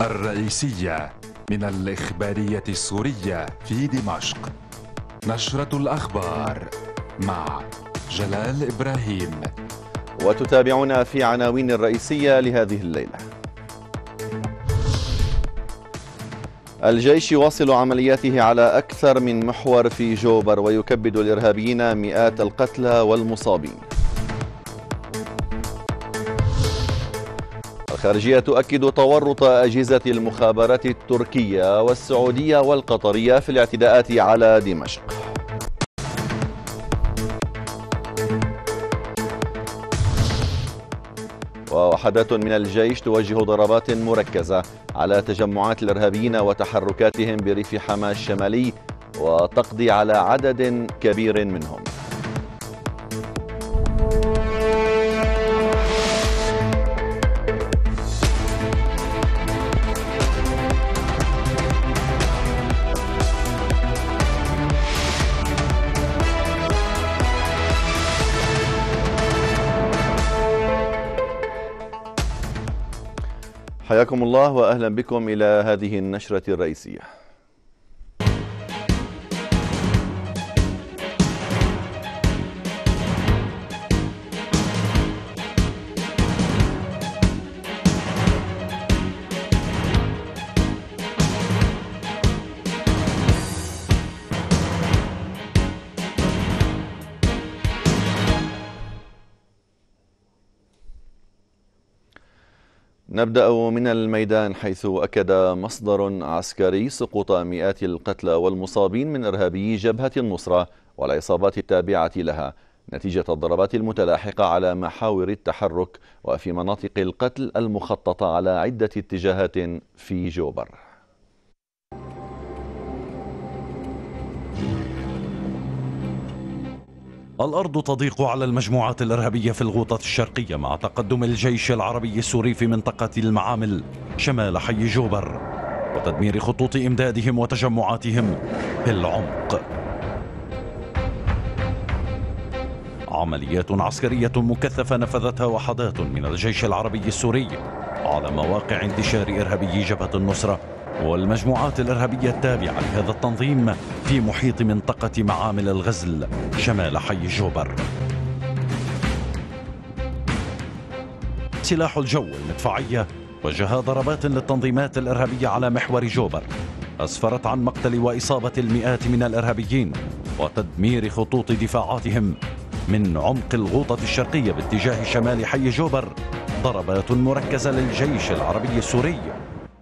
الرئيسية من الإخبارية السورية في دمشق نشرة الأخبار مع جلال إبراهيم وتتابعنا في عناوين الرئيسية لهذه الليلة الجيش يواصل عملياته على أكثر من محور في جوبر ويكبد الإرهابيين مئات القتلى والمصابين الخارجية تؤكد تورط أجهزة المخابرات التركية والسعودية والقطرية في الاعتداءات على دمشق ووحدات من الجيش توجه ضربات مركزة على تجمعات الإرهابيين وتحركاتهم بريف حما الشمالي وتقضي على عدد كبير منهم حياكم الله واهلا بكم الى هذه النشره الرئيسيه نبدأ من الميدان حيث أكد مصدر عسكري سقوط مئات القتلى والمصابين من إرهابي جبهة النصرة والعصابات التابعة لها نتيجة الضربات المتلاحقة على محاور التحرك وفي مناطق القتل المخططة على عدة اتجاهات في جوبر الأرض تضيق على المجموعات الإرهابية في الغوطة الشرقية مع تقدم الجيش العربي السوري في منطقة المعامل شمال حي جوبر وتدمير خطوط إمدادهم وتجمعاتهم في العمق عمليات عسكرية مكثفة نفذتها وحدات من الجيش العربي السوري على مواقع انتشار إرهابي جبهة النصرة والمجموعات الإرهابية التابعة لهذا التنظيم في محيط منطقة معامل الغزل شمال حي جوبر سلاح الجو المدفعية وجه ضربات للتنظيمات الإرهابية على محور جوبر أسفرت عن مقتل وإصابة المئات من الإرهابيين وتدمير خطوط دفاعاتهم من عمق الغوطة الشرقية باتجاه شمال حي جوبر ضربات مركزة للجيش العربي السوري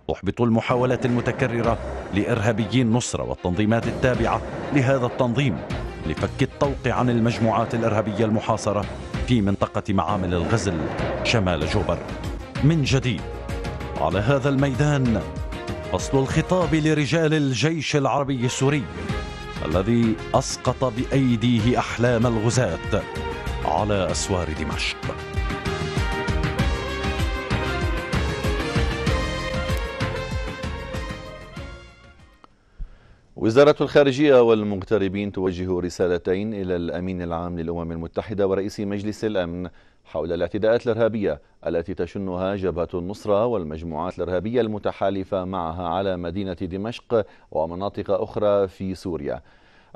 تحبط المحاولات المتكررة لإرهابيي النصرة والتنظيمات التابعة لهذا التنظيم لفك الطوق عن المجموعات الإرهابية المحاصرة في منطقة معامل الغزل شمال جوبر من جديد على هذا الميدان فصل الخطاب لرجال الجيش العربي السوري الذي أسقط بأيديه أحلام الغزاة على أسوار دمشق وزارة الخارجية والمغتربين توجه رسالتين إلى الأمين العام للأمم المتحدة ورئيس مجلس الأمن حول الاعتداءات الإرهابية التي تشنها جبهة النصرة والمجموعات الإرهابية المتحالفة معها على مدينة دمشق ومناطق أخرى في سوريا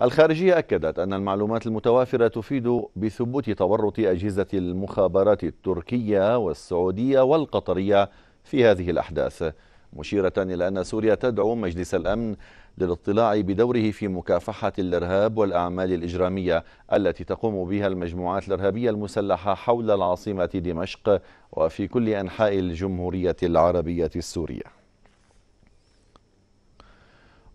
الخارجية أكدت أن المعلومات المتوافرة تفيد بثبوت تورط أجهزة المخابرات التركية والسعودية والقطرية في هذه الأحداث مشيرة إلى أن سوريا تدعو مجلس الأمن للاطلاع بدوره في مكافحة الإرهاب والأعمال الإجرامية التي تقوم بها المجموعات الإرهابية المسلحة حول العاصمة دمشق وفي كل أنحاء الجمهورية العربية السورية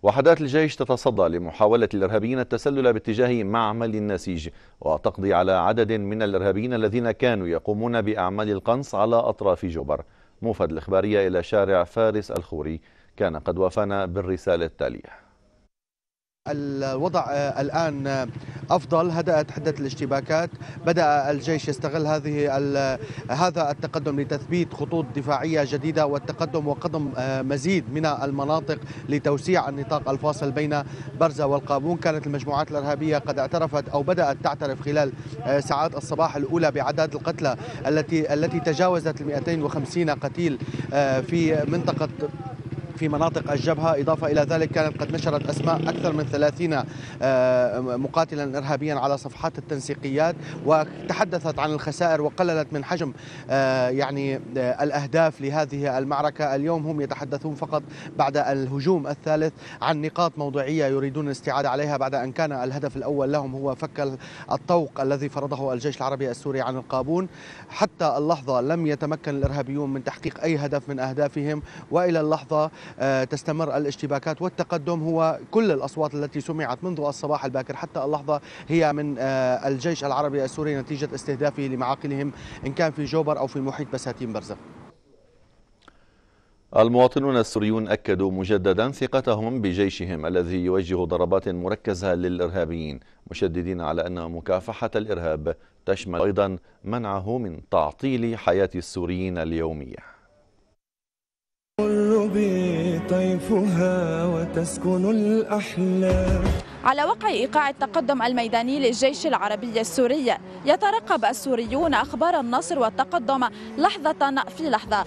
وحدات الجيش تتصدى لمحاولة الإرهابيين التسلل باتجاه معمل النسيج وتقضي على عدد من الإرهابيين الذين كانوا يقومون بأعمال القنص على أطراف جبر موفد الإخبارية إلى شارع فارس الخوري كان قد وافانا بالرسالة التالية الوضع آه، الآن آه، أفضل هدأت حدة الاشتباكات بدأ الجيش يستغل هذه آه، هذا التقدم لتثبيت خطوط دفاعية جديدة والتقدم وقدم مزيد من المناطق لتوسيع النطاق الفاصل بين برزة والقابون كانت المجموعات الإرهابية قد اعترفت أو بدأت تعترف خلال ساعات الصباح الأولى بعدد القتلى التي التي تجاوزت 250 قتيل في منطقة في مناطق الجبهة إضافة إلى ذلك كانت قد نشرت أسماء أكثر من 30 آه، مقاتلا إرهابيا على صفحات التنسيقيات وتحدثت عن الخسائر وقللت من حجم آه، يعني آه، الأهداف لهذه المعركة اليوم هم يتحدثون فقط بعد الهجوم الثالث عن نقاط موضوعية يريدون الاستعادة عليها بعد أن كان الهدف الأول لهم هو فك الطوق الذي فرضه الجيش العربي السوري عن القابون حتى اللحظة لم يتمكن الإرهابيون من تحقيق أي هدف من أهدافهم وإلى اللحظة آه، تستمر الاشتباكات والتقدم هو كل الأصوات التي سمعت منذ الصباح الباكر حتى اللحظة هي من آه، الجيش العربي السوري نتيجة استهدافه لمعاقلهم إن كان في جوبر أو في محيط بساتين برزخ المواطنون السوريون أكدوا مجددا ثقتهم بجيشهم الذي يوجه ضربات مركزة للإرهابيين مشددين على أن مكافحة الإرهاب تشمل أيضا منعه من تعطيل حياة السوريين اليومية طيفها وتسكن الأحلام على وقع إيقاع التقدم الميداني للجيش العربي السوري يترقب السوريون أخبار النصر والتقدم لحظة في لحظة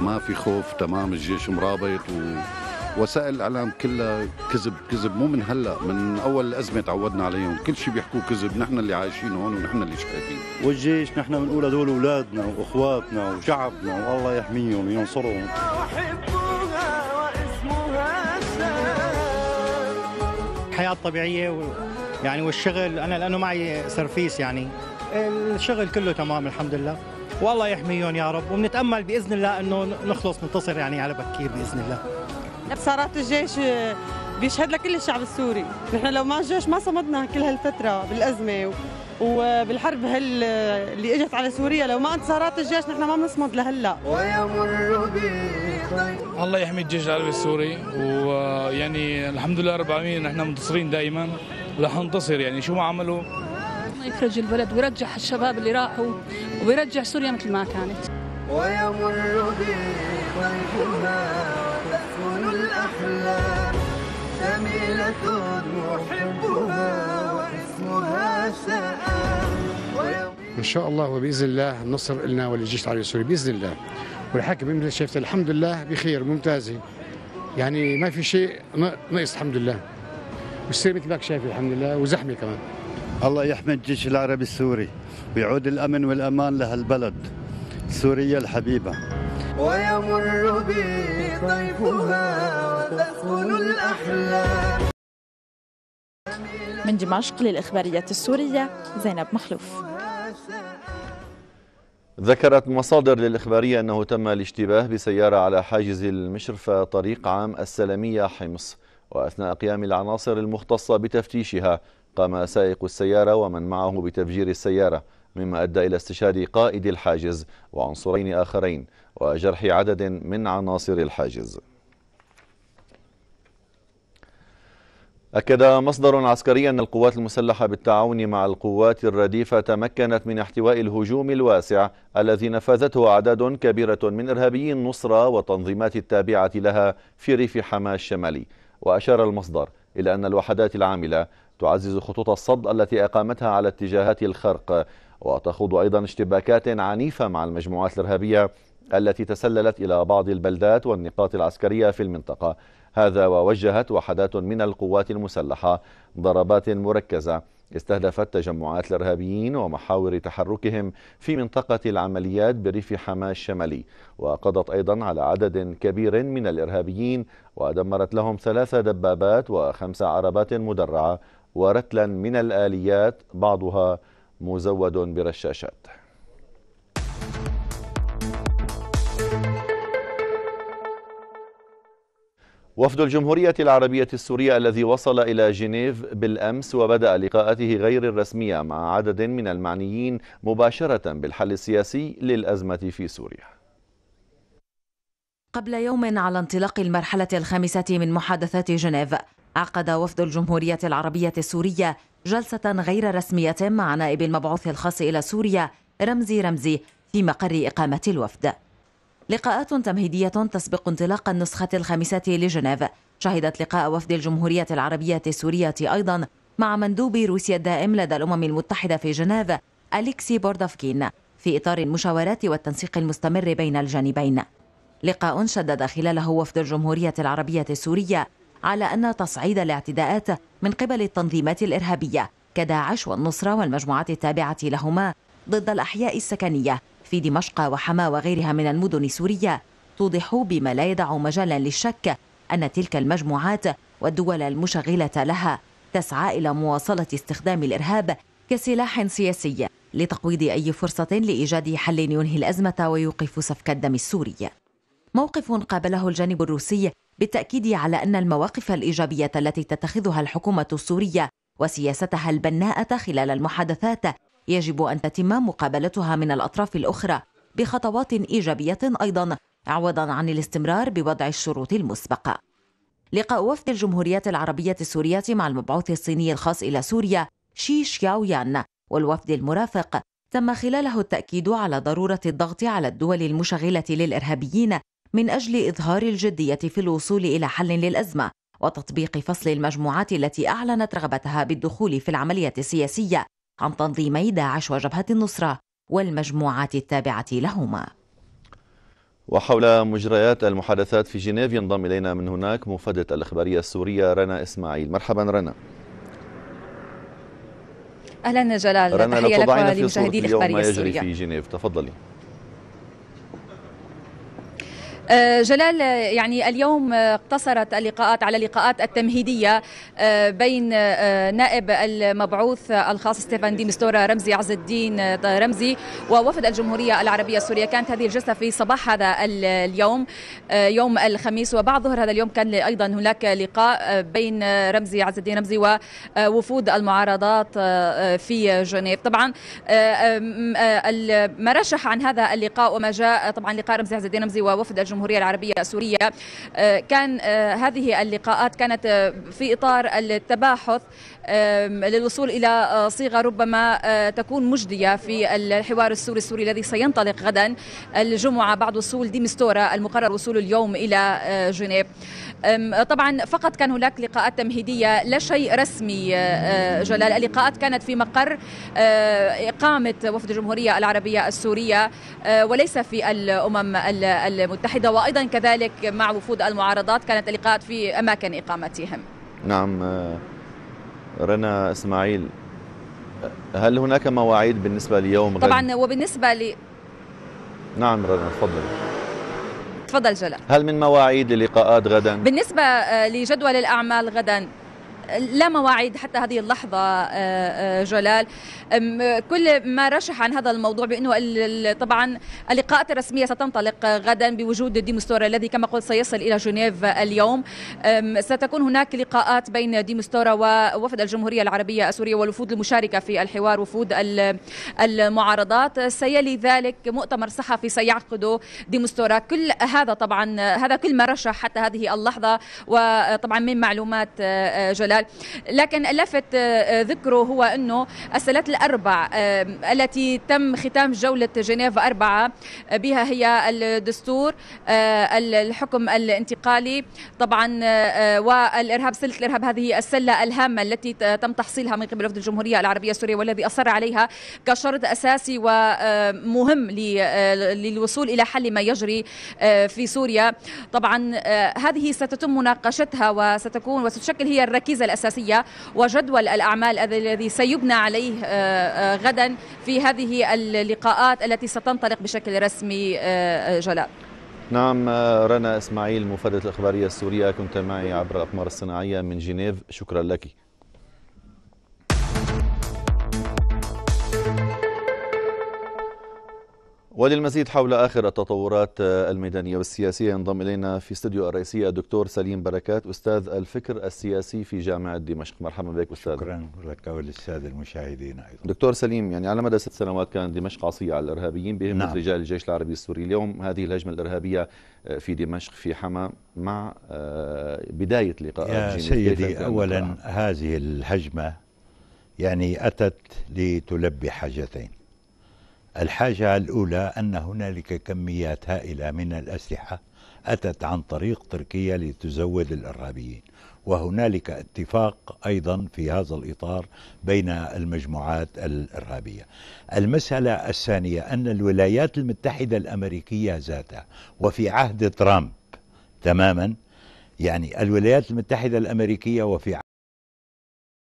ما في خوف تمام الجيش مرابط و... وسائل الاعلام كلها كذب كذب مو من هلا من اول الازمه تعودنا عليهم كل شيء بيحكوه كذب نحن اللي عايشين هون ونحن اللي شايفين والجيش نحن بنقول هدول اولادنا واخواتنا وشعبنا والله يحميهم وينصرهم الحياه الطبيعيه و... يعني والشغل انا لانه معي سرفيس يعني الشغل كله تمام الحمد لله والله يحميهم يا رب وبنتامل باذن الله انه نخلص ننتصر يعني على بكير باذن الله ثورات الجيش آه، بيشهد لكل الشعب السوري نحن لو ما الجيش ما صمدنا كل هالفترة بالأزمة وبالحرب هال آه، اللي اجت على سوريا لو ما انتصارات الجيش نحن ما بنصمد لهلا ويمر الله يحمي الجيش العربي السوري ويعني الحمد لله رب العالمين نحن منتصرين دائما ورح ننتصر يعني شو ما عملوا يفرج البلد ويرجع الشباب اللي راحوا ويرجع سوريا مثل ما كانت ويمر بي واسمها إن شاء الله وبإذن الله نصر لنا وللجيش العربي السوري بإذن الله والحاكم المملكة شايفته الحمد لله بخير ممتازة يعني ما في شيء نقص الحمد لله والسير مثل ما شايف الحمد لله وزحمة كمان الله يحمي الجيش العربي السوري ويعود الأمن والأمان لهالبلد سوريا الحبيبة ويمر بي طيفها وتسكن الأحلام من دمشق للإخبارية السورية زينب مخلوف ذكرت مصادر للإخبارية أنه تم الاشتباه بسيارة على حاجز المشرفة طريق عام السلمية حمص وأثناء قيام العناصر المختصة بتفتيشها قام سائق السيارة ومن معه بتفجير السيارة مما أدى إلى استشهاد قائد الحاجز وعنصرين آخرين وجرح عدد من عناصر الحاجز أكد مصدر عسكري أن القوات المسلحة بالتعاون مع القوات الرديفة تمكنت من احتواء الهجوم الواسع الذي نفذته أعداد كبيرة من إرهابيي النصرة وتنظيمات التابعة لها في ريف حماه الشمالي وأشار المصدر إلى أن الوحدات العاملة تعزز خطوط الصد التي أقامتها على اتجاهات الخرق وتخوض أيضا اشتباكات عنيفة مع المجموعات الإرهابية التي تسللت إلى بعض البلدات والنقاط العسكرية في المنطقة هذا ووجهت وحدات من القوات المسلحة ضربات مركزة استهدفت تجمعات الارهابيين ومحاور تحركهم في منطقه العمليات بريف حماه الشمالي وقضت ايضا على عدد كبير من الارهابيين ودمرت لهم ثلاث دبابات وخمس عربات مدرعه ورتلا من الاليات بعضها مزود برشاشات وفد الجمهورية العربية السورية الذي وصل إلى جنيف بالأمس وبدأ لقاءاته غير الرسمية مع عدد من المعنيين مباشرة بالحل السياسي للأزمة في سوريا قبل يوم على انطلاق المرحلة الخامسة من محادثات جنيف عقد وفد الجمهورية العربية السورية جلسة غير رسمية مع نائب المبعوث الخاص إلى سوريا رمزي رمزي في مقر إقامة الوفد لقاءات تمهيدية تسبق انطلاق النسخة الخامسة لجنيف شهدت لقاء وفد الجمهورية العربية السورية أيضا مع مندوب روسيا الدائم لدى الأمم المتحدة في جنيف أليكسي بوردافكين في إطار المشاورات والتنسيق المستمر بين الجانبين لقاء شدد خلاله وفد الجمهورية العربية السورية على أن تصعيد الاعتداءات من قبل التنظيمات الإرهابية كداعش والنصرة والمجموعات التابعة لهما ضد الأحياء السكنية في دمشق وحما وغيرها من المدن السورية توضح بما لا يدع مجالا للشك أن تلك المجموعات والدول المشغلة لها تسعى إلى مواصلة استخدام الإرهاب كسلاح سياسي لتقويض أي فرصة لإيجاد حل ينهي الأزمة ويوقف سفك الدم السوري موقف قابله الجانب الروسي بالتأكيد على أن المواقف الإيجابية التي تتخذها الحكومة السورية وسياستها البناءة خلال المحادثات يجب أن تتم مقابلتها من الأطراف الأخرى بخطوات إيجابية أيضا عوضا عن الاستمرار بوضع الشروط المسبقة لقاء وفد الجمهوريات العربية السورية مع المبعوث الصيني الخاص إلى سوريا شي شياو يان والوفد المرافق تم خلاله التأكيد على ضرورة الضغط على الدول المشغلة للإرهابيين من أجل إظهار الجدية في الوصول إلى حل للأزمة وتطبيق فصل المجموعات التي أعلنت رغبتها بالدخول في العملية السياسية عن تنظيمي داعش وجبهة النصرة والمجموعات التابعة لهما وحول مجريات المحادثات في جنيف ينضم إلينا من هناك مفادة الإخبارية السورية رنا إسماعيل مرحبا رنا أهلا جلال رنا لو تضعينا في صورة اليوم ما يجري في جنيف تفضلي آه، جلال آه، يعني اليوم آه، اقتصرت اللقاءات على لقاءات التمهيديه بين نائب المبعوث الخاص ستيفان مستورا رمزي عز الدين رمزي ووفد الجمهوريه العربيه السوريه كانت هذه الجلسه في صباح هذا اليوم يوم الخميس وبعد ظهر هذا اليوم كان ايضا هناك لقاء بين رمزي عز الدين رمزي ووفود المعارضات في جنيف طبعا ما رشح عن هذا اللقاء وما جاء طبعا لقاء رمزي عز الدين رمزي ووفد الجمهورية الجمهورية العربية السورية آه، كان آه، هذه اللقاءات كانت آه، في إطار التباحث للوصول إلى صيغة ربما تكون مجدية في الحوار السوري السوري الذي سينطلق غدا الجمعة بعد وصول ديمستورا المقرر وصوله اليوم إلى جنيف طبعا فقط كان هناك لقاءات تمهيدية لا شيء رسمي أه، أه، جلال اللقاءات كانت في مقر أه، إقامة وفد الجمهورية العربية السورية وليس في الأمم المتحدة وأيضا كذلك مع وفود المعارضات كانت اللقاءات في أماكن إقامتهم نعم رنا إسماعيل هل هناك مواعيد بالنسبة ليوم غد؟ طبعا وبالنسبة ل نعم رنا تفضل تفضل جلال هل من مواعيد للقاءات غدا؟ بالنسبة آه، لجدول الأعمال غدا لا مواعيد حتى هذه اللحظة آه، آه، جلال كل ما رشح عن هذا الموضوع بأنه طبعا اللقاءات الرسمية ستنطلق غدا بوجود ديمستورا الذي كما قلت سيصل إلى جنيف اليوم ستكون هناك لقاءات بين ديمستورا ووفد الجمهورية العربية السورية والوفود المشاركة في الحوار وفود المعارضات سيلي ذلك مؤتمر صحفي سيعقده ديمستورا كل هذا طبعا هذا كل ما رشح حتى هذه اللحظة وطبعا من معلومات آه، جلال الدولار لكن لفت آه، آه، ذكره هو أنه السلات الأربع التي تم ختام جولة جنيف أربعة آه، بها هي الدستور الحكم الانتقالي طبعا والإرهاب سلة الإرهاب هذه السلة الهامة التي تم تحصيلها من قبل وفد الجمهورية العربية السورية والذي أصر عليها كشرط أساسي ومهم للوصول إلى حل ما يجري في سوريا طبعا هذه ستتم مناقشتها وستكون وستشكل هي الركيزة الأجهزة الأساسية وجدول الأعمال الذي سيبنى عليه آه، آه، غدا في هذه اللقاءات التي ستنطلق بشكل رسمي آه، جلال نعم رنا إسماعيل مفردة الإخبارية السورية كنت معي عبر الأقمار الصناعية من جنيف شكرا لك وللمزيد حول آخر التطورات الميدانية والسياسية ينضم إلينا في استديو الرئيسية الدكتور سليم بركات أستاذ الفكر السياسي في جامعة دمشق مرحبا بك أستاذ شكرا لك وللسادة المشاهدين أيضا دكتور سليم يعني على مدى ست سنوات كانت دمشق عصية على الإرهابيين بهم نعم. رجال الجيش العربي السوري اليوم هذه الهجمة الإرهابية آه، في دمشق في حما مع آه، بداية لقاء يا سيدي أولا هذه الهجمة يعني أتت لتلبي حاجتين الحاجة الأولى أن هنالك كميات هائلة من الأسلحة أتت عن طريق تركيا لتزود الإرهابيين وهنالك اتفاق أيضا في هذا الإطار بين المجموعات الإرهابية المسألة الثانية أن الولايات المتحدة الأمريكية ذاتها وفي عهد ترامب تماما يعني الولايات المتحدة الأمريكية وفي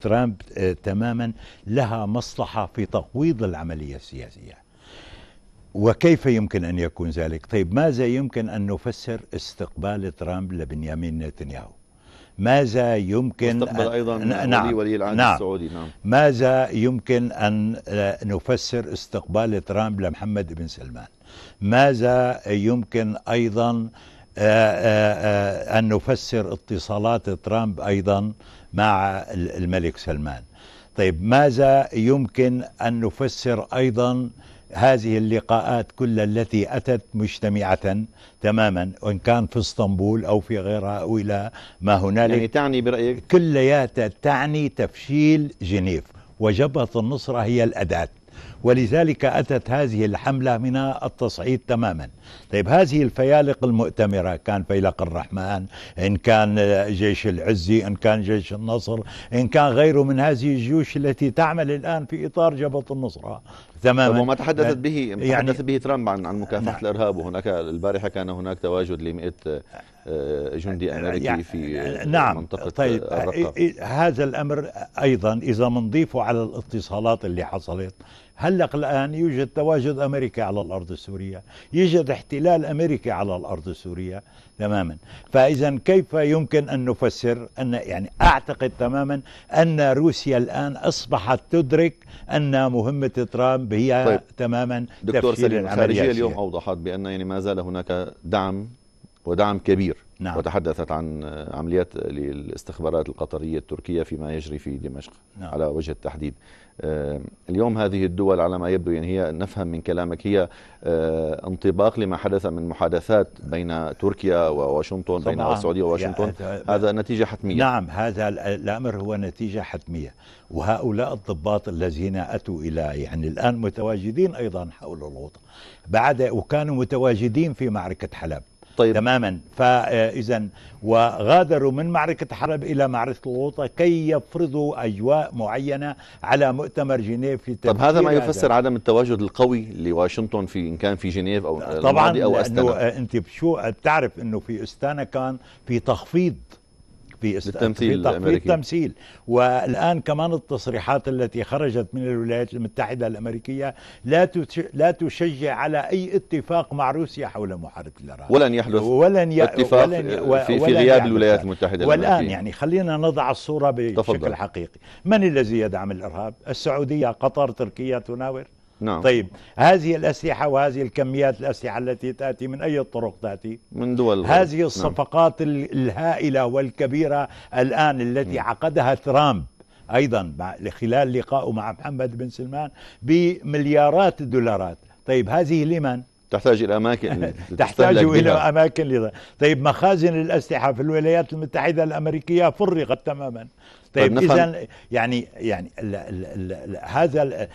ترامب آه، تماما لها مصلحة في تقويض العملية السياسية وكيف يمكن أن يكون ذلك طيب ماذا يمكن أن نفسر استقبال ترامب لبنيامين نتنياهو ماذا يمكن استقبل أيضا أن... نعم ولي العهد نعم السعودي نعم ماذا يمكن أن آه، نفسر استقبال ترامب لمحمد بن سلمان ماذا يمكن أيضا آه، آه، أن نفسر اتصالات ترامب أيضا مع الملك سلمان طيب ماذا يمكن أن نفسر أيضا هذه اللقاءات كلها التي أتت مجتمعة تماما وإن كان في اسطنبول أو في غيرها أو إلى ما هنالك يعني تعني برأيك كلياتها تعني تفشيل جنيف وجبهة النصرة هي الأداة ولذلك أتت هذه الحملة من التصعيد تماما طيب هذه الفيالق المؤتمرة كان فيلق الرحمن إن كان جيش العزي إن كان جيش النصر إن كان غيره من هذه الجيوش التي تعمل الآن في إطار جبهة النصرة تماما وما تحدثت به يعني تحدث به ترامب عن عن مكافحه نعم. الارهاب وهناك البارحه كان هناك تواجد ل 100 آه، جندي يعني أمريكي يعني في نعم منطقة طيب الرقة. هذا الأمر أيضا إذا منضيفه على الاتصالات اللي حصلت هلق الآن يوجد تواجد أمريكي على الأرض السورية يوجد احتلال أمريكي على الأرض السورية تماما فإذا كيف يمكن أن نفسر أن يعني أعتقد تماما أن روسيا الآن أصبحت تدرك أن مهمة ترامب هي طيب. تماما دكتور سليم الخارجية اليوم أوضحت بأن يعني ما زال هناك دعم ودعم كبير نعم. وتحدثت عن عمليات للاستخبارات القطرية التركية فيما يجري في دمشق نعم. على وجه التحديد آه، اليوم هذه الدول على ما يبدو يعني هي نفهم من كلامك هي آه، انطباق لما حدث من محادثات بين تركيا وواشنطن بين السعودية وواشنطن هذا نتيجة حتمية نعم هذا الأمر هو نتيجة حتمية وهؤلاء الضباط الذين أتوا إلى يعني الآن متواجدين أيضا حول الوطن بعد وكانوا متواجدين في معركة حلب طيب. تماما فاذا وغادروا من معركة حرب إلى معركة الغوطة كي يفرضوا أجواء معينة على مؤتمر جنيف في طب هذا ما يفسر عدم التواجد القوي لواشنطن في إن كان في جنيف أو طبعا أو أستانا أنت شو بتعرف أنه في أستانا كان في تخفيض في التمثيل في الامريكي التمثيل والان كمان التصريحات التي خرجت من الولايات المتحده الامريكيه لا لا تشجع على اي اتفاق مع روسيا حول محاربه الارهاب ولن يحدث ولن ي... اتفاق ولن ي... في, في غياب الولايات المتحده والان الأمريكية. يعني خلينا نضع الصوره بشكل تفضل. حقيقي من الذي يدعم الارهاب السعوديه قطر تركيا تناور نعم طيب هذه الأسلحة وهذه الكميات الأسلحة التي تأتي من أي طرق تأتي من دول هذه نعم. الصفقات نعم. الهائلة والكبيرة الآن التي نعم. عقدها ترامب أيضا خلال لقائه مع محمد بن سلمان بمليارات الدولارات طيب هذه لمن؟ تحتاج الى اماكن تحتاج الى اماكن لذا. طيب مخازن الاسلحه في الولايات المتحده الامريكيه فرغت تماما طيب, طيب اذا يعني يعني الـ الـ الـ الـ هذا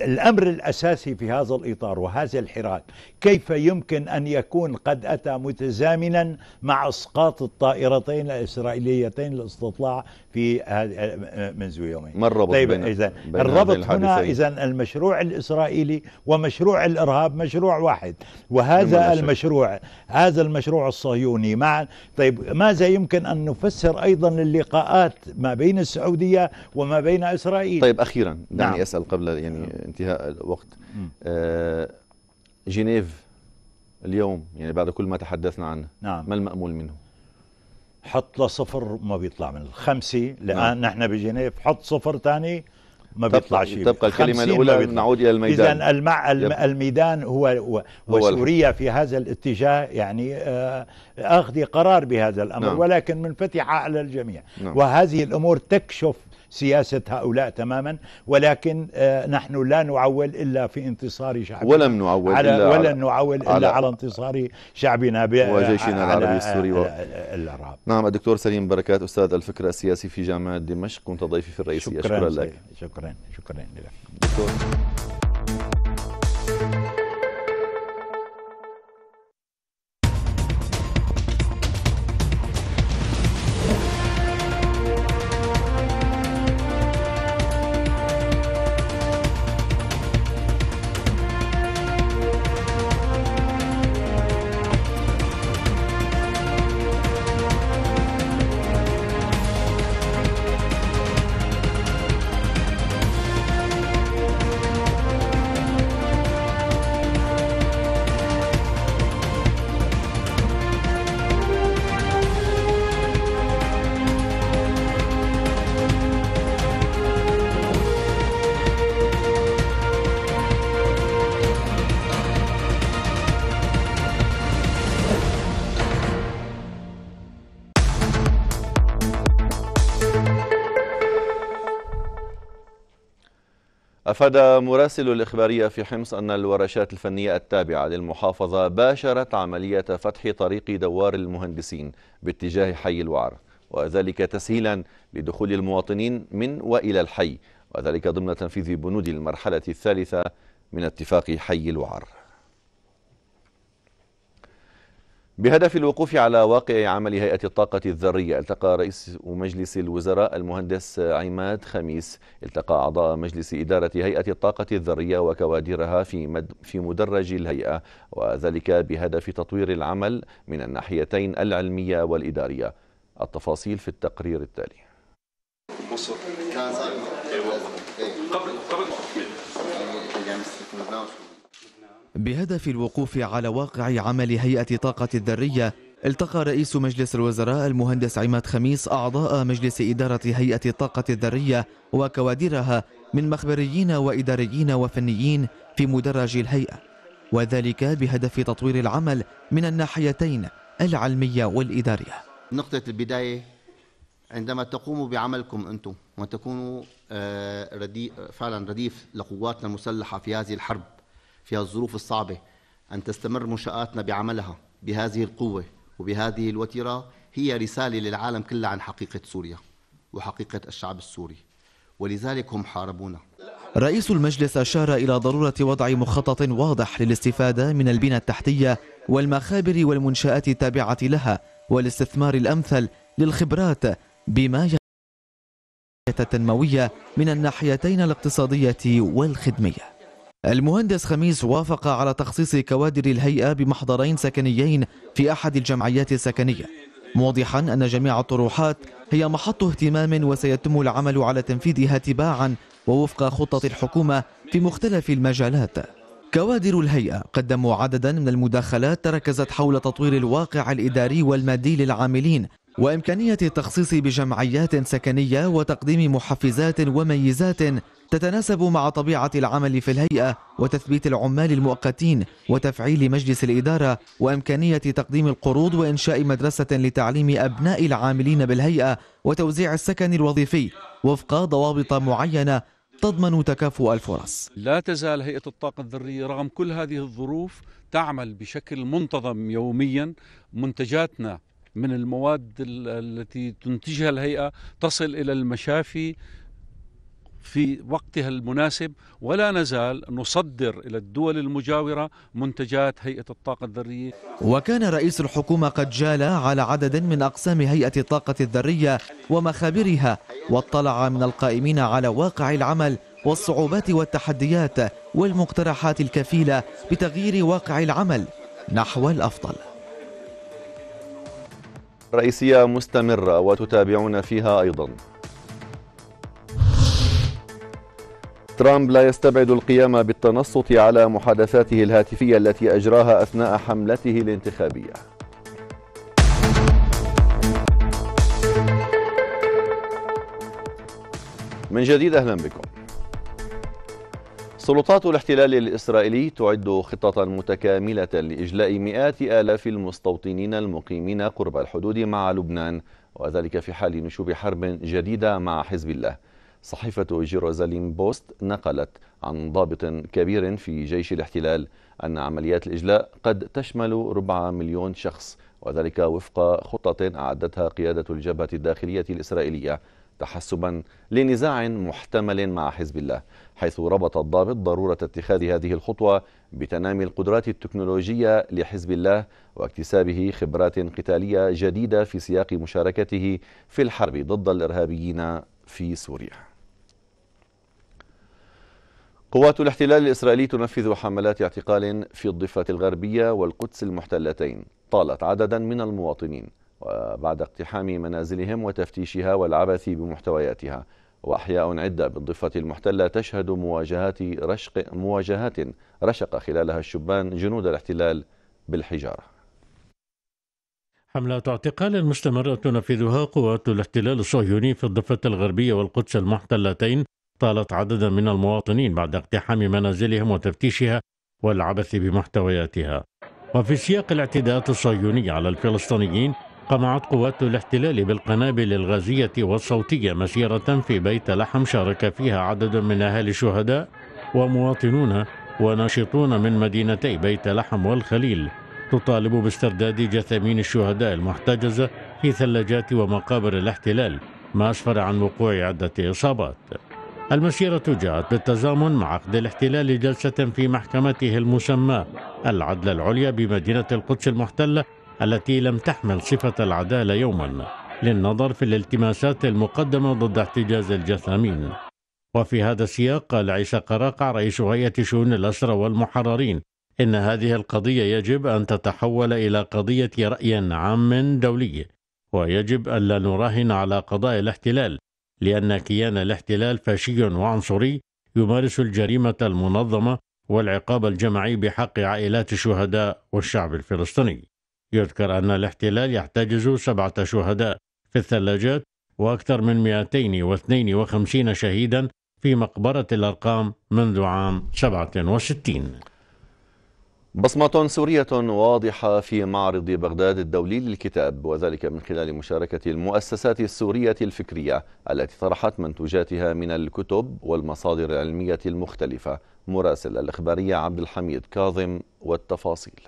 الأمر الأساسي في هذا الإطار وهذا الحراك كيف يمكن أن يكون قد أتى متزامنا مع إسقاط الطائرتين الإسرائيليتين الاستطلاع في منذ يومين ما الربط طيب بين الربط هنا إذا المشروع الإسرائيلي ومشروع الإرهاب مشروع واحد وهذا المشروع هذا المشروع الصهيوني مع طيب ماذا يمكن أن نفسر أيضا اللقاءات ما بين السعودية وما بين إسرائيل طيب أخيرا دعني نعم. أسأل قبل يعني انتهاء الوقت آه جنيف اليوم يعني بعد كل ما تحدثنا عنه نعم ما المأمول منه حط له صفر ما بيطلع من الخمسة الآن نعم. نحن بجنيف حط صفر ثاني ما بيطلع شيء تبقى الكلمة الأولى نعود إلى الميدان إذا المع... الميدان هو, هو وسوريا في هذا الاتجاه يعني آه، أخذ قرار بهذا الأمر نعم. ولكن منفتحة على الجميع نعم. وهذه الأمور تكشف سياسة هؤلاء تماما ولكن آه، نحن لا نعول إلا في انتصار شعبنا ولم نعول على إلا ولن على نعول إلا على, على انتصار شعبنا وجيشنا العربي السوري و... العرب نعم الدكتور سليم بركات أستاذ الفكر السياسي في جامعة دمشق كنت ضيفي في الرئيسية شكرا, شكرا لك شكرا شكرا لك دكتور أفاد مراسل الإخبارية في حمص أن الورشات الفنية التابعة للمحافظة باشرت عملية فتح طريق دوار المهندسين باتجاه حي الوعر وذلك تسهيلا لدخول المواطنين من وإلى الحي وذلك ضمن تنفيذ بنود المرحلة الثالثة من اتفاق حي الوعر بهدف الوقوف على واقع عمل هيئة الطاقة الذرية التقى رئيس مجلس الوزراء المهندس عماد خميس التقى أعضاء مجلس إدارة هيئة الطاقة الذرية وكوادرها في مد في مدرج الهيئة وذلك بهدف تطوير العمل من الناحيتين العلمية والإدارية التفاصيل في التقرير التالي مصر بهدف الوقوف على واقع عمل هيئة طاقة الذرية التقى رئيس مجلس الوزراء المهندس عماد خميس أعضاء مجلس إدارة هيئة الطاقة الذرية وكوادرها من مخبريين وإداريين وفنيين في مدرج الهيئة وذلك بهدف تطوير العمل من الناحيتين العلمية والإدارية نقطة البداية عندما تقوموا بعملكم أنتم وتكونوا آه، فعلا رديف لقواتنا المسلحة في هذه الحرب في الظروف الصعبة أن تستمر منشآتنا بعملها بهذه القوة وبهذه الوتيرة هي رسالة للعالم كله عن حقيقة سوريا وحقيقة الشعب السوري ولذلك هم حاربونا رئيس المجلس أشار إلى ضرورة وضع مخطط واضح للاستفادة من البنى التحتية والمخابر والمنشآت التابعة لها والاستثمار الأمثل للخبرات بما يتنموية من الناحيتين الاقتصادية والخدمية المهندس خميس وافق على تخصيص كوادر الهيئة بمحضرين سكنيين في أحد الجمعيات السكنية موضحا أن جميع الطروحات هي محط اهتمام وسيتم العمل على تنفيذها تباعا ووفق خطة الحكومة في مختلف المجالات كوادر الهيئة قدموا عددا من المداخلات تركزت حول تطوير الواقع الإداري والمادي للعاملين وإمكانية التخصيص بجمعيات سكنية وتقديم محفزات وميزات تتناسب مع طبيعة العمل في الهيئة وتثبيت العمال المؤقتين وتفعيل مجلس الإدارة وإمكانية تقديم القروض وإنشاء مدرسة لتعليم أبناء العاملين بالهيئة وتوزيع السكن الوظيفي وفق ضوابط معينة تضمن تكافؤ الفرص لا تزال هيئة الطاقة الذرية رغم كل هذه الظروف تعمل بشكل منتظم يوميا منتجاتنا من المواد التي تنتجها الهيئة تصل إلى المشافي في وقتها المناسب ولا نزال نصدر إلى الدول المجاورة منتجات هيئة الطاقة الذرية وكان رئيس الحكومة قد جال على عدد من أقسام هيئة الطاقة الذرية ومخابرها واطلع من القائمين على واقع العمل والصعوبات والتحديات والمقترحات الكفيلة بتغيير واقع العمل نحو الأفضل رئيسية مستمرة وتتابعون فيها أيضا ترامب لا يستبعد القيام بالتنصت على محادثاته الهاتفية التي أجراها أثناء حملته الانتخابية من جديد أهلا بكم سلطات الاحتلال الإسرائيلي تعد خطة متكاملة لإجلاء مئات آلاف المستوطنين المقيمين قرب الحدود مع لبنان وذلك في حال نشوب حرب جديدة مع حزب الله صحيفة جيروزاليم بوست نقلت عن ضابط كبير في جيش الاحتلال أن عمليات الإجلاء قد تشمل ربع مليون شخص وذلك وفق خطة أعدتها قيادة الجبهة الداخلية الإسرائيلية تحسبا لنزاع محتمل مع حزب الله حيث ربط الضابط ضرورة اتخاذ هذه الخطوة بتنامي القدرات التكنولوجية لحزب الله واكتسابه خبرات قتالية جديدة في سياق مشاركته في الحرب ضد الإرهابيين في سوريا قوات الاحتلال الإسرائيلي تنفذ حملات اعتقال في الضفة الغربية والقدس المحتلتين طالت عددا من المواطنين وبعد اقتحام منازلهم وتفتيشها والعبث بمحتوياتها وأحياء عدة بالضفة المحتلة تشهد مواجهات رشق مواجهات رشق خلالها الشبان جنود الاحتلال بالحجارة حملات اعتقال مستمرة تنفذها قوات الاحتلال الصهيوني في الضفة الغربية والقدس المحتلتين طالت عددا من المواطنين بعد اقتحام منازلهم وتفتيشها والعبث بمحتوياتها وفي سياق الاعتداءات الصهيونية على الفلسطينيين قمعت قوات الاحتلال بالقنابل الغازية والصوتية مسيرة في بيت لحم شارك فيها عدد من أهالي الشهداء ومواطنون وناشطون من مدينتي بيت لحم والخليل تطالب باسترداد جثامين الشهداء المحتجزة في ثلاجات ومقابر الاحتلال ما أسفر عن وقوع عدة إصابات المسيرة جاءت بالتزامن مع عقد الاحتلال لجلسة في محكمته المسماة العدل العليا بمدينة القدس المحتلة التي لم تحمل صفة العدالة يوما للنظر في الالتماسات المقدمة ضد احتجاز الجثامين وفي هذا السياق قال عيسى قراقع رئيس هيئة شؤون الأسرى والمحررين إن هذه القضية يجب أن تتحول إلى قضية رأي عام دولي ويجب ألا نراهن على قضايا الاحتلال لأن كيان الاحتلال فاشي وعنصري يمارس الجريمة المنظمة والعقاب الجماعي بحق عائلات الشهداء والشعب الفلسطيني يذكر أن الاحتلال يحتجز سبعة شهداء في الثلاجات وأكثر من 252 شهيدا في مقبرة الأرقام منذ عام 67 بصمة سورية واضحة في معرض بغداد الدولي للكتاب وذلك من خلال مشاركة المؤسسات السورية الفكرية التي طرحت منتوجاتها من الكتب والمصادر العلمية المختلفة مراسل الإخبارية عبد الحميد كاظم والتفاصيل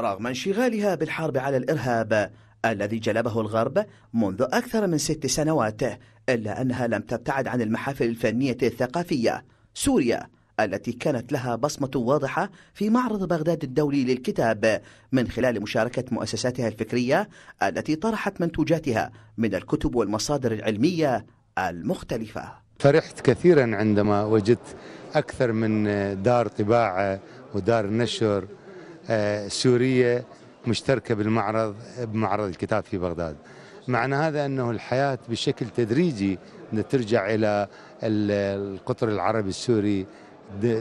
رغم انشغالها بالحرب على الإرهاب الذي جلبه الغرب منذ أكثر من ست سنوات إلا أنها لم تبتعد عن المحافل الفنية الثقافية سوريا التي كانت لها بصمة واضحة في معرض بغداد الدولي للكتاب من خلال مشاركة مؤسساتها الفكرية التي طرحت منتوجاتها من الكتب والمصادر العلمية المختلفة فرحت كثيرا عندما وجدت أكثر من دار طباعة ودار نشر آه، سورية مشتركة بالمعرض بمعرض الكتاب في بغداد معنى هذا أنه الحياة بشكل تدريجي ترجع إلى القطر العربي السوري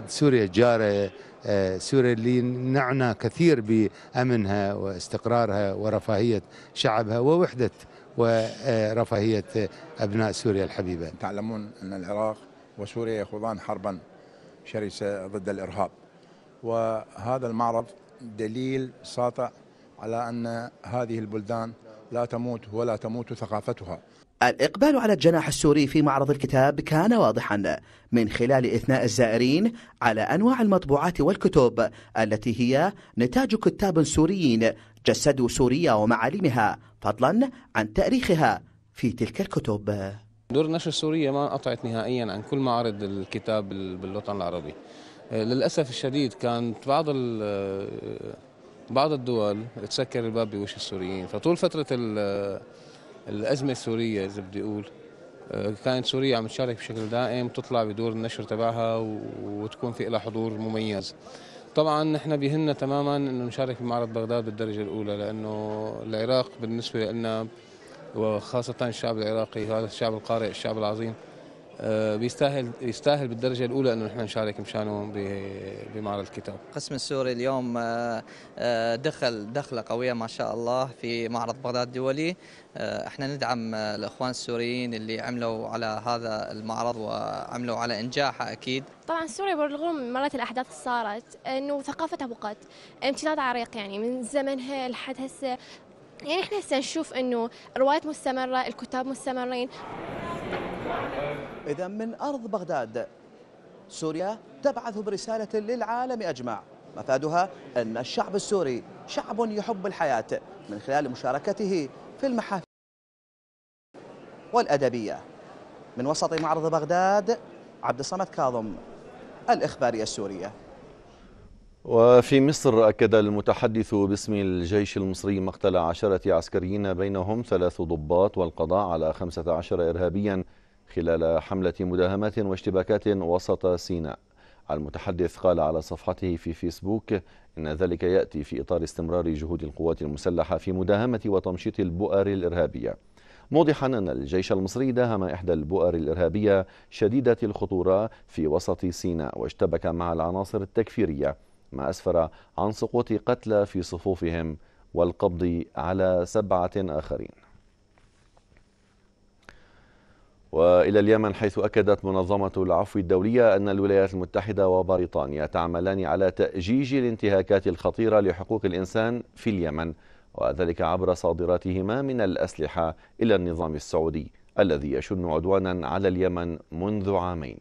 سوريا جارة آه، سوريا اللي نعنى كثير بأمنها واستقرارها ورفاهية شعبها ووحدة ورفاهية أبناء سوريا الحبيبة تعلمون أن العراق وسوريا يخوضان حربا شرسة ضد الإرهاب وهذا المعرض دليل ساطع على أن هذه البلدان لا تموت ولا تموت ثقافتها الإقبال على الجناح السوري في معرض الكتاب كان واضحا من خلال إثناء الزائرين على أنواع المطبوعات والكتب التي هي نتاج كتاب سوريين جسدوا سوريا ومعالمها فضلا عن تاريخها في تلك الكتب دور النشر السورية ما انقطعت نهائيا عن كل معارض الكتاب بالوطن العربي آه، للأسف الشديد كانت بعض آه، بعض الدول تسكر الباب بوش السوريين فطول فترة آه، الازمه السوريه اذا بدي اقول آه، كانت سوريا عم تشارك بشكل دائم تطلع بدور النشر تبعها وتكون في لها حضور مميز طبعا نحن بيهمنا تماما انه نشارك بمعرض بغداد بالدرجه الاولى لانه العراق بالنسبه لنا وخاصه الشعب العراقي هذا الشعب القارئ الشعب العظيم آه، بيستاهل يستاهل بالدرجه الاولى انه نحن نشارك مشانه بمعرض الكتاب. القسم السوري اليوم آه، آه، دخل دخله قويه ما شاء الله في معرض بغداد الدولي احنا ندعم الاخوان السوريين اللي عملوا على هذا المعرض وعملوا على انجاحه اكيد. طبعا سوريا بالرغم من مرات الاحداث اللي صارت انه ثقافتها بقت امتداد عريق يعني من زمنها لحد هسه يعني احنا هسه نشوف انه الروايات مستمره، الكتاب مستمرين. إذا من أرض بغداد سوريا تبعث برسالة للعالم أجمع مفادها أن الشعب السوري شعب يحب الحياة من خلال مشاركته في المحافل والأدبية من وسط معرض بغداد عبد الصمد كاظم الإخبارية السورية وفي مصر أكد المتحدث باسم الجيش المصري مقتل عشرة عسكريين بينهم ثلاث ضباط والقضاء على خمسة عشر إرهابياً خلال حملة مداهمات واشتباكات وسط سيناء المتحدث قال على صفحته في فيسبوك إن ذلك يأتي في إطار استمرار جهود القوات المسلحة في مداهمة وتمشيط البؤر الإرهابية موضحا أن الجيش المصري داهم إحدى البؤر الإرهابية شديدة الخطورة في وسط سيناء واشتبك مع العناصر التكفيرية ما أسفر عن سقوط قتلى في صفوفهم والقبض على سبعة آخرين والى اليمن حيث اكدت منظمه العفو الدوليه ان الولايات المتحده وبريطانيا تعملان على تاجيج الانتهاكات الخطيره لحقوق الانسان في اليمن وذلك عبر صادراتهما من الاسلحه الى النظام السعودي الذي يشن عدوانا على اليمن منذ عامين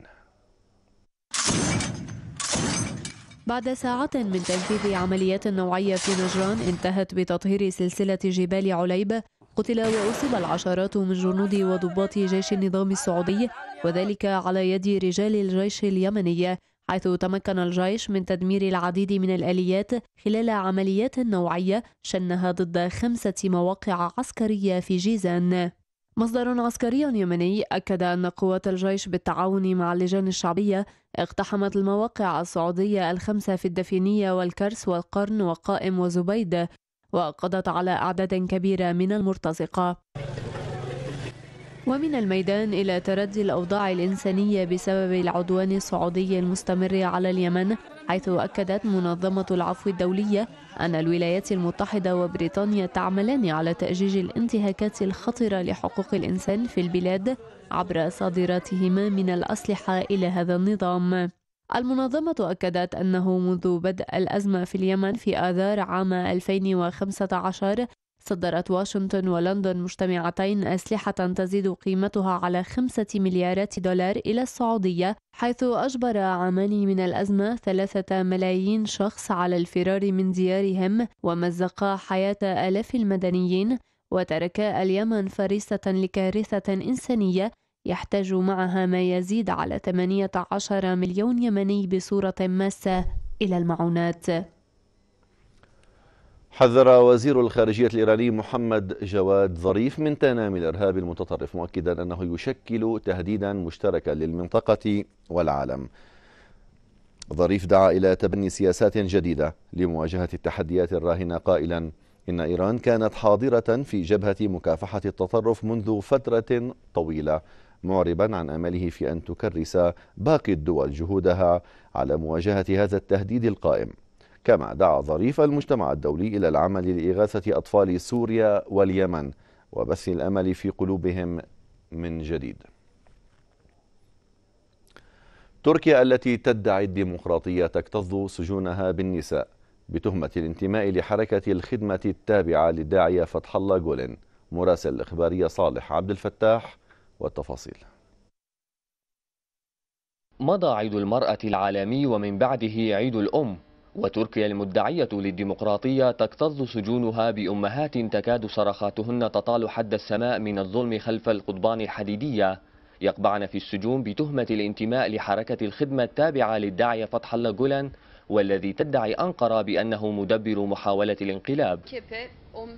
بعد ساعات من تنفيذ عمليات نوعية في نجران انتهت بتطهير سلسلة جبال عليبة قتل وأصيب العشرات من جنود وضباط جيش النظام السعودي وذلك على يد رجال الجيش اليمني حيث تمكن الجيش من تدمير العديد من الآليات خلال عمليات نوعية شنها ضد خمسة مواقع عسكرية في جيزان مصدر عسكري يمني أكد أن قوات الجيش بالتعاون مع اللجان الشعبية اقتحمت المواقع السعودية الخمسة في الدفينية والكرس والقرن وقائم وزبيد وقضت على أعداد كبيرة من المرتزقة ومن الميدان إلى تردي الأوضاع الإنسانية بسبب العدوان السعودي المستمر على اليمن حيث أكدت منظمة العفو الدولية أن الولايات المتحدة وبريطانيا تعملان على تأجيج الانتهاكات الخطرة لحقوق الإنسان في البلاد عبر صادراتهما من الأسلحة إلى هذا النظام المنظمة أكدت أنه منذ بدء الأزمة في اليمن في آذار عام 2015 صدرت واشنطن ولندن مجتمعتين أسلحة تزيد قيمتها على خمسة مليارات دولار إلى السعودية حيث أجبر عامان من الأزمة ثلاثة ملايين شخص على الفرار من ديارهم ومزقا حياة آلاف المدنيين وتركا اليمن فريسة لكارثة إنسانية يحتاج معها ما يزيد على 18 مليون يمني بصورة ماسة إلى المعونات حذر وزير الخارجية الإيراني محمد جواد ظريف من تنامي الإرهاب المتطرف مؤكدا أنه يشكل تهديدا مشتركا للمنطقة والعالم ظريف دعا إلى تبني سياسات جديدة لمواجهة التحديات الراهنة قائلا إن إيران كانت حاضرة في جبهة مكافحة التطرف منذ فترة طويلة معربا عن امله في ان تكرس باقي الدول جهودها على مواجهه هذا التهديد القائم كما دعا ظريف المجتمع الدولي الى العمل لاغاثه اطفال سوريا واليمن وبث الامل في قلوبهم من جديد تركيا التي تدعي الديمقراطيه تكتظ سجونها بالنساء بتهمه الانتماء لحركه الخدمه التابعه للداعيه فتح الله جولن مراسل الاخباريه صالح عبد الفتاح والتفاصيل مضى عيد المرأة العالمي ومن بعده عيد الأم وتركيا المدعية للديمقراطية تكتظ سجونها بأمهات تكاد صرخاتهن تطال حد السماء من الظلم خلف القضبان الحديدية يقبعن في السجون بتهمة الانتماء لحركة الخدمة التابعة للداعية فتح الله جولان والذي تدعي أنقرة بأنه مدبر محاولة الانقلاب آه،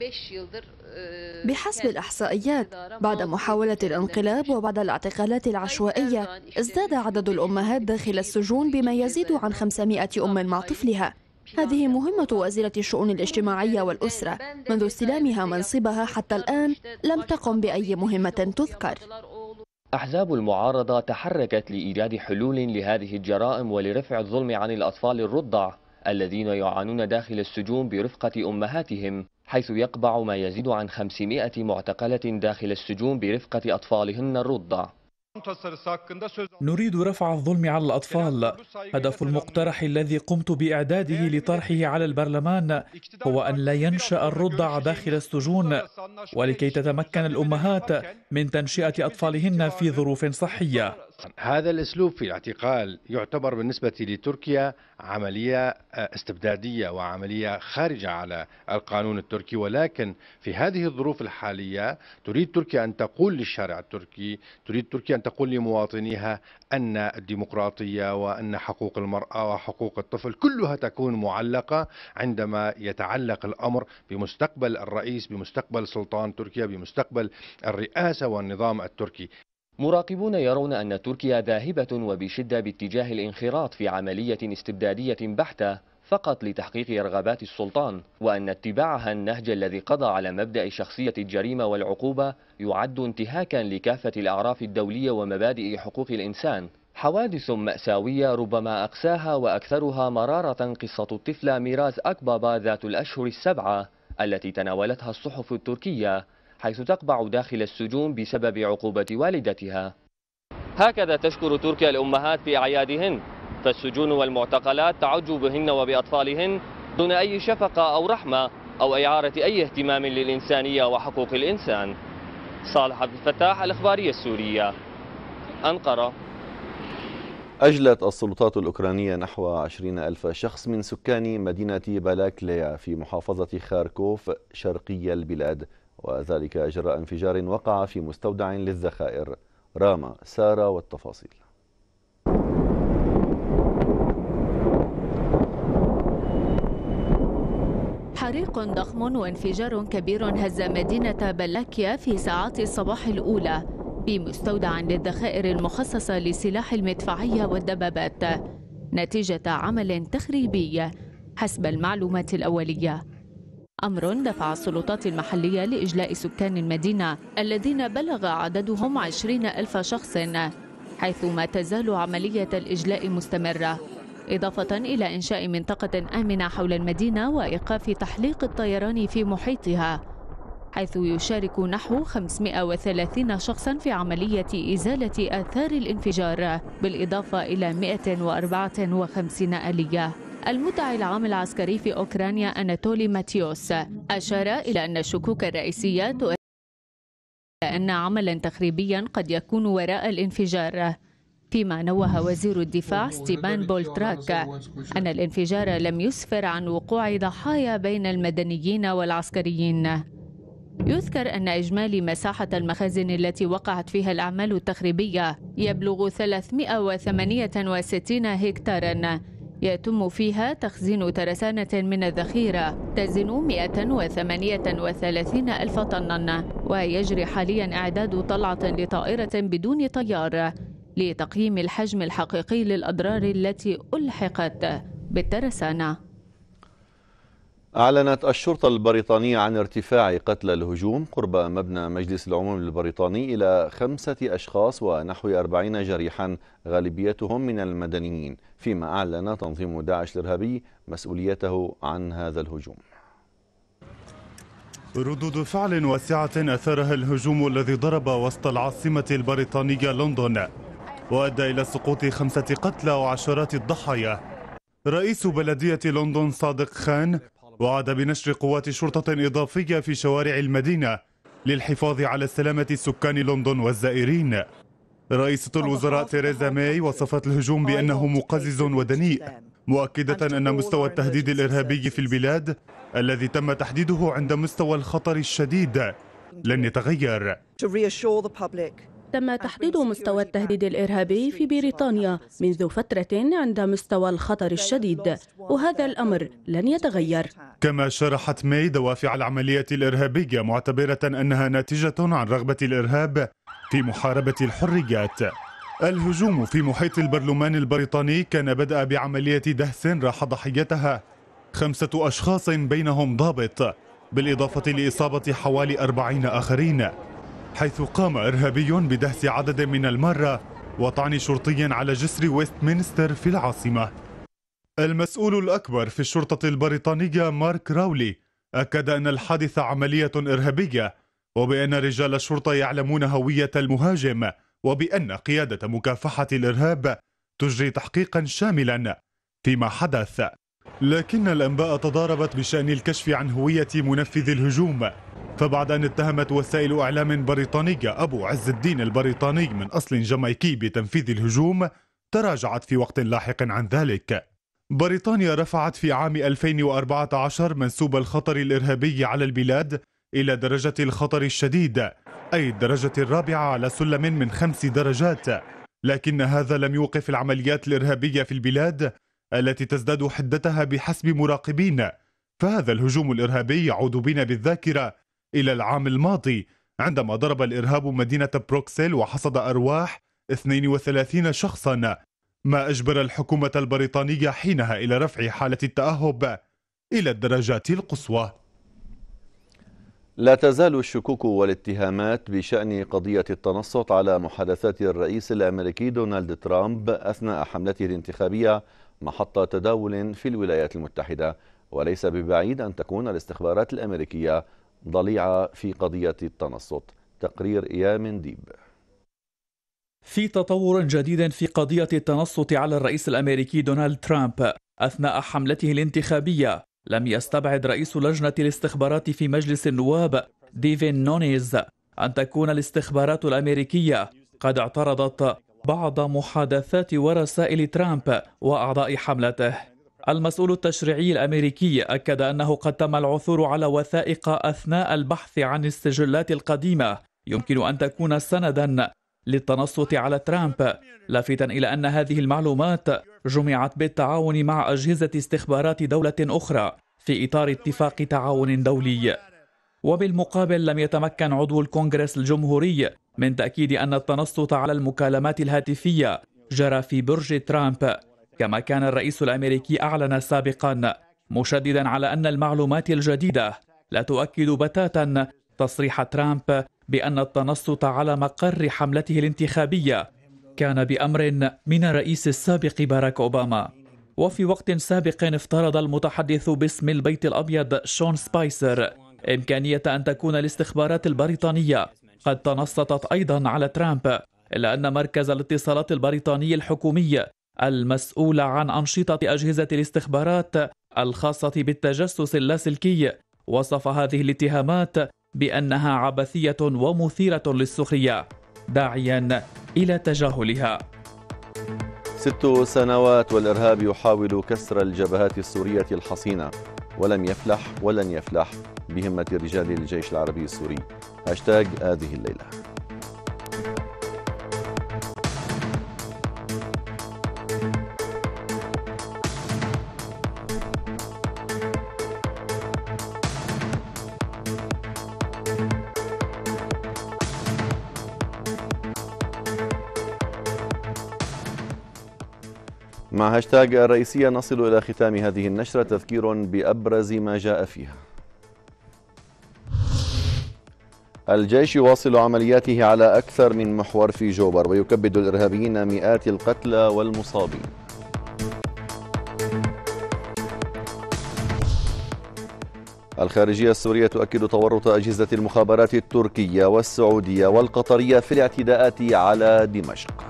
بحسب الإحصائيات بعد محاولة الانقلاب وبعد الاعتقالات العشوائية ازداد عدد الأمهات داخل السجون بما يزيد عن 500 أم مع طفلها هذه مهمة وزيرة الشؤون الاجتماعية والأسرة منذ استلامها منصبها حتى الآن لم تقم بأي مهمة تذكر أحزاب المعارضة تحركت لإيجاد حلول لهذه الجرائم ولرفع الظلم عن الأطفال الرضع الذين يعانون داخل السجون برفقة أمهاتهم حيث يقبع ما يزيد عن 500 معتقلة داخل السجون برفقة أطفالهن الرضع نريد رفع الظلم على الأطفال هدف المقترح الذي قمت بإعداده لطرحه على البرلمان هو أن لا ينشأ الرضع داخل السجون ولكي تتمكن الأمهات من تنشئة أطفالهن في ظروف صحية هذا الاسلوب في الاعتقال يعتبر بالنسبه لتركيا عمليه آه، استبداديه وعمليه خارجه على القانون التركي ولكن في هذه الظروف الحاليه تريد تركيا ان تقول للشارع التركي، تريد تركيا ان تقول لمواطنيها ان الديمقراطيه وان حقوق المراه وحقوق الطفل كلها تكون معلقه عندما يتعلق الامر بمستقبل الرئيس، بمستقبل سلطان تركيا، بمستقبل الرئاسه والنظام التركي. مراقبون يرون أن تركيا ذاهبة وبشدة باتجاه الانخراط في عملية استبدادية بحتة فقط لتحقيق رغبات السلطان وأن اتباعها النهج الذي قضى على مبدأ شخصية الجريمة والعقوبة يعد انتهاكا لكافة الأعراف الدولية ومبادئ حقوق الإنسان حوادث مأساوية ربما أقساها وأكثرها مرارة قصة الطفلة ميراز أكبابا ذات الأشهر السبعة التي تناولتها الصحف التركية حيث تقبع داخل السجون بسبب عقوبة والدتها هكذا تشكر تركيا الأمهات في أعيادهن فالسجون والمعتقلات تعج بهن وبأطفالهن دون أي شفقة أو رحمة أو إعارة أي اهتمام للإنسانية وحقوق الإنسان صالح عبد الفتاح الإخبارية السورية أنقرة أجلت السلطات الأوكرانية نحو 20 ألف شخص من سكان مدينة بالاكليا في محافظة خاركوف شرقي البلاد وذلك جراء انفجار وقع في مستودع للذخائر راما سارة والتفاصيل حريق ضخم وانفجار كبير هز مدينة بلاكيا في ساعات الصباح الأولى في مستودع للذخائر المخصصة لسلاح المدفعية والدبابات نتيجة عمل تخريبي حسب المعلومات الأولية أمر دفع السلطات المحلية لإجلاء سكان المدينة الذين بلغ عددهم عشرين ألف شخص حيث ما تزال عملية الإجلاء مستمرة إضافة إلى إنشاء منطقة آمنة حول المدينة وإيقاف تحليق الطيران في محيطها حيث يشارك نحو 530 شخصا في عملية إزالة آثار الانفجار بالإضافة إلى 154 آلية المدعي العام العسكري في أوكرانيا أناتولي ماتيوس أشار إلى أن الشكوك الرئيسية تؤكد أن عملا تخريبيا قد يكون وراء الانفجار فيما نوه وزير الدفاع ستيبان بولتراك أن الانفجار لم يسفر عن وقوع ضحايا بين المدنيين والعسكريين يذكر أن إجمالي مساحة المخازن التي وقعت فيها الأعمال التخريبية يبلغ 368 هكتاراً يتم فيها تخزين ترسانة من الذخيرة تزن 138 ألف طنا ويجري حاليا إعداد طلعة لطائرة بدون طيار لتقييم الحجم الحقيقي للأضرار التي ألحقت بالترسانة أعلنت الشرطة البريطانية عن ارتفاع قتل الهجوم قرب مبنى مجلس العموم البريطاني إلى خمسة أشخاص ونحو أربعين جريحا غالبيتهم من المدنيين فيما أعلن تنظيم داعش الإرهابي مسؤوليته عن هذا الهجوم ردود فعل واسعة أثارها الهجوم الذي ضرب وسط العاصمة البريطانية لندن وأدى إلى سقوط خمسة قتلى وعشرات الضحايا رئيس بلدية لندن صادق خان وعاد بنشر قوات شرطة إضافية في شوارع المدينة للحفاظ على سلامة سكان لندن والزائرين رئيسة الوزراء تيريزا ماي وصفت الهجوم بأنه مقزز ودنيء مؤكدة أن مستوى التهديد الإرهابي في البلاد الذي تم تحديده عند مستوى الخطر الشديد لن يتغير تم تحديد مستوى التهديد الإرهابي في بريطانيا منذ فترة عند مستوى الخطر الشديد وهذا الأمر لن يتغير كما شرحت ماي دوافع العملية الإرهابية معتبرة أنها ناتجة عن رغبة الإرهاب في محاربة الحريات الهجوم في محيط البرلمان البريطاني كان بدأ بعملية دهس راح ضحيتها خمسة أشخاص بينهم ضابط بالإضافة لإصابة حوالي أربعين آخرين حيث قام إرهابي بدهس عدد من المارة وطعن شرطي على جسر ويستمنستر في العاصمة المسؤول الأكبر في الشرطة البريطانية مارك راولي أكد أن الحادث عملية إرهابية وبأن رجال الشرطة يعلمون هوية المهاجم وبأن قيادة مكافحة الإرهاب تجري تحقيقا شاملا فيما حدث لكن الأنباء تضاربت بشأن الكشف عن هوية منفذ الهجوم فبعد أن اتهمت وسائل أعلام بريطانية أبو عز الدين البريطاني من أصل جامايكي بتنفيذ الهجوم تراجعت في وقت لاحق عن ذلك بريطانيا رفعت في عام 2014 منسوب الخطر الإرهابي على البلاد إلى درجة الخطر الشديد أي الدرجة الرابعة على سلم من خمس درجات لكن هذا لم يوقف العمليات الإرهابية في البلاد التي تزداد حدتها بحسب مراقبين فهذا الهجوم الإرهابي يعود بنا بالذاكرة إلى العام الماضي عندما ضرب الإرهاب مدينة بروكسل وحصد أرواح 32 شخصا ما أجبر الحكومة البريطانية حينها إلى رفع حالة التأهب إلى الدرجات القصوى لا تزال الشكوك والاتهامات بشأن قضية التنصت على محادثات الرئيس الأمريكي دونالد ترامب أثناء حملته الانتخابية محط تداول في الولايات المتحدة وليس ببعيد أن تكون الاستخبارات الأمريكية ضليعة في قضية التنصت تقرير إيام ديب في تطور جديد في قضية التنصت على الرئيس الأمريكي دونالد ترامب أثناء حملته الانتخابية لم يستبعد رئيس لجنة الاستخبارات في مجلس النواب ديفين نونيز أن تكون الاستخبارات الأمريكية قد اعترضت بعض محادثات ورسائل ترامب وأعضاء حملته المسؤول التشريعي الامريكي اكد انه قد تم العثور على وثائق اثناء البحث عن السجلات القديمه يمكن ان تكون سندا للتنصت على ترامب لافتا الى ان هذه المعلومات جمعت بالتعاون مع اجهزه استخبارات دوله اخرى في اطار اتفاق تعاون دولي وبالمقابل لم يتمكن عضو الكونغرس الجمهوري من تاكيد ان التنصت على المكالمات الهاتفيه جرى في برج ترامب كما كان الرئيس الأمريكي أعلن سابقا مشددا على أن المعلومات الجديدة لا تؤكد بتاتا تصريح ترامب بأن التنصت على مقر حملته الانتخابية كان بأمر من الرئيس السابق باراك أوباما وفي وقت سابق افترض المتحدث باسم البيت الأبيض شون سبايسر إمكانية أن تكون الاستخبارات البريطانية قد تنصتت أيضا على ترامب إلا أن مركز الاتصالات البريطاني الحكومي المسؤولة عن أنشطة أجهزة الاستخبارات الخاصة بالتجسس اللاسلكي وصف هذه الاتهامات بأنها عبثية ومثيرة للسخرية داعيا إلى تجاهلها ست سنوات والإرهاب يحاول كسر الجبهات السورية الحصينة ولم يفلح ولن يفلح بهمة رجال الجيش العربي السوري هاشتاج هذه الليلة مع هاشتاج الرئيسية نصل إلى ختام هذه النشرة تذكير بأبرز ما جاء فيها الجيش يواصل عملياته على أكثر من محور في جوبر ويكبد الإرهابيين مئات القتلى والمصابين الخارجية السورية تؤكد تورط أجهزة المخابرات التركية والسعودية والقطرية في الاعتداءات على دمشق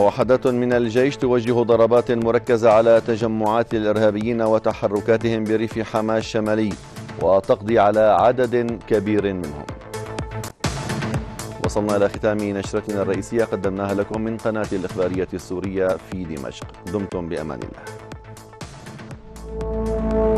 ووحدات من الجيش توجه ضربات مركزة على تجمعات الإرهابيين وتحركاتهم بريف حماة الشمالي وتقضي على عدد كبير منهم وصلنا إلى ختام نشرتنا الرئيسية قدمناها لكم من قناة الإخبارية السورية في دمشق دمتم بأمان الله